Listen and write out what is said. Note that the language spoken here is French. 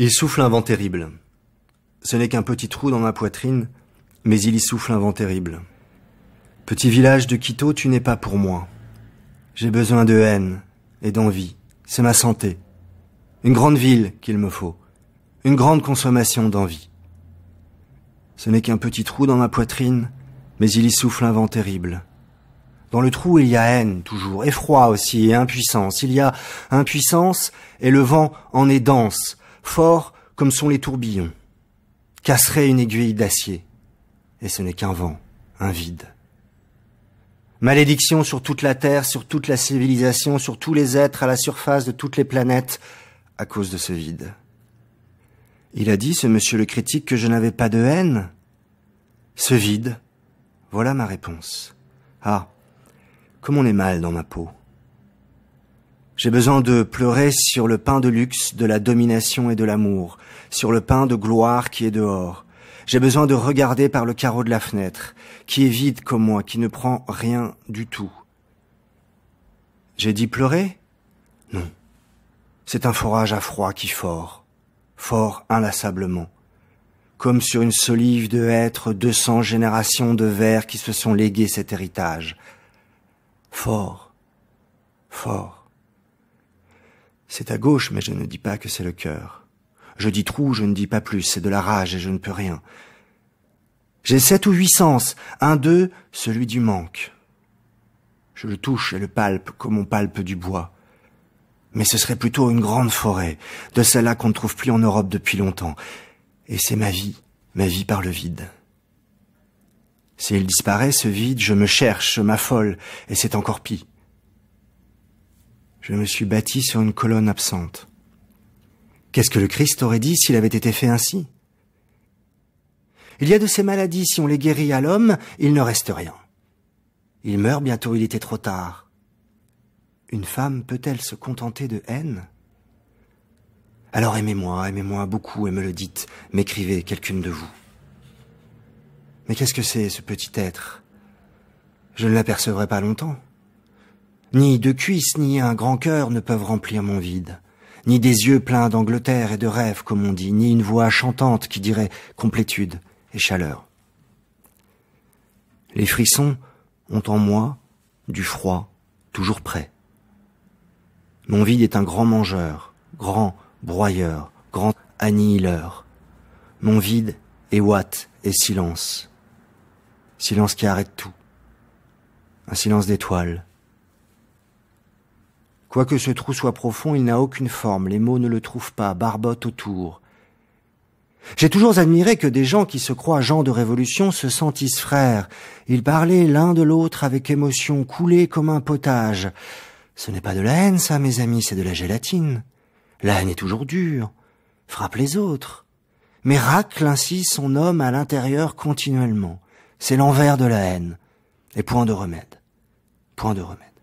Il souffle un vent terrible. Ce n'est qu'un petit trou dans ma poitrine, mais il y souffle un vent terrible. Petit village de Quito, tu n'es pas pour moi. J'ai besoin de haine et d'envie. C'est ma santé. Une grande ville qu'il me faut. Une grande consommation d'envie. Ce n'est qu'un petit trou dans ma poitrine, mais il y souffle un vent terrible. Dans le trou, il y a haine, toujours, effroi aussi, et impuissance. Il y a impuissance, et le vent en est dense. Fort comme sont les tourbillons, casserait une aiguille d'acier. Et ce n'est qu'un vent, un vide. Malédiction sur toute la Terre, sur toute la civilisation, sur tous les êtres à la surface de toutes les planètes, à cause de ce vide. Il a dit, ce monsieur le critique, que je n'avais pas de haine. Ce vide. Voilà ma réponse. Ah, comme on est mal dans ma peau. J'ai besoin de pleurer sur le pain de luxe de la domination et de l'amour, sur le pain de gloire qui est dehors. J'ai besoin de regarder par le carreau de la fenêtre, qui est vide comme moi, qui ne prend rien du tout. J'ai dit pleurer Non. C'est un forage à froid qui fort, fort inlassablement. Comme sur une solive de hêtre, deux cents générations de vers qui se sont légués cet héritage. Fort, fort. C'est à gauche, mais je ne dis pas que c'est le cœur. Je dis trou, je ne dis pas plus, c'est de la rage et je ne peux rien. J'ai sept ou huit sens, un d'eux, celui du manque. Je le touche et le palpe comme on palpe du bois. Mais ce serait plutôt une grande forêt, de celle-là qu'on ne trouve plus en Europe depuis longtemps. Et c'est ma vie, ma vie par le vide. S'il disparaît, ce vide, je me cherche, je m'affole, et c'est encore pis. Je me suis bâti sur une colonne absente. Qu'est-ce que le Christ aurait dit s'il avait été fait ainsi Il y a de ces maladies, si on les guérit à l'homme, il ne reste rien. Il meurt bientôt, il était trop tard. Une femme peut-elle se contenter de haine Alors aimez-moi, aimez-moi beaucoup et me le dites, m'écrivez quelqu'une de vous. Mais qu'est-ce que c'est, ce petit être Je ne l'apercevrai pas longtemps. Ni deux cuisses ni un grand cœur ne peuvent remplir mon vide, ni des yeux pleins d'Angleterre et de rêves, comme on dit, ni une voix chantante qui dirait complétude et chaleur. Les frissons ont en moi du froid toujours prêt. Mon vide est un grand mangeur, grand broyeur, grand annihileur. Mon vide est watt et silence. Silence qui arrête tout. Un silence d'étoiles, Quoique ce trou soit profond, il n'a aucune forme, les mots ne le trouvent pas, barbotent autour. J'ai toujours admiré que des gens qui se croient gens de révolution se sentissent frères. Ils parlaient l'un de l'autre avec émotion, coulés comme un potage. Ce n'est pas de la haine, ça, mes amis, c'est de la gélatine. La haine est toujours dure, frappe les autres. Mais racle ainsi son homme à l'intérieur continuellement. C'est l'envers de la haine. Et point de remède. Point de remède.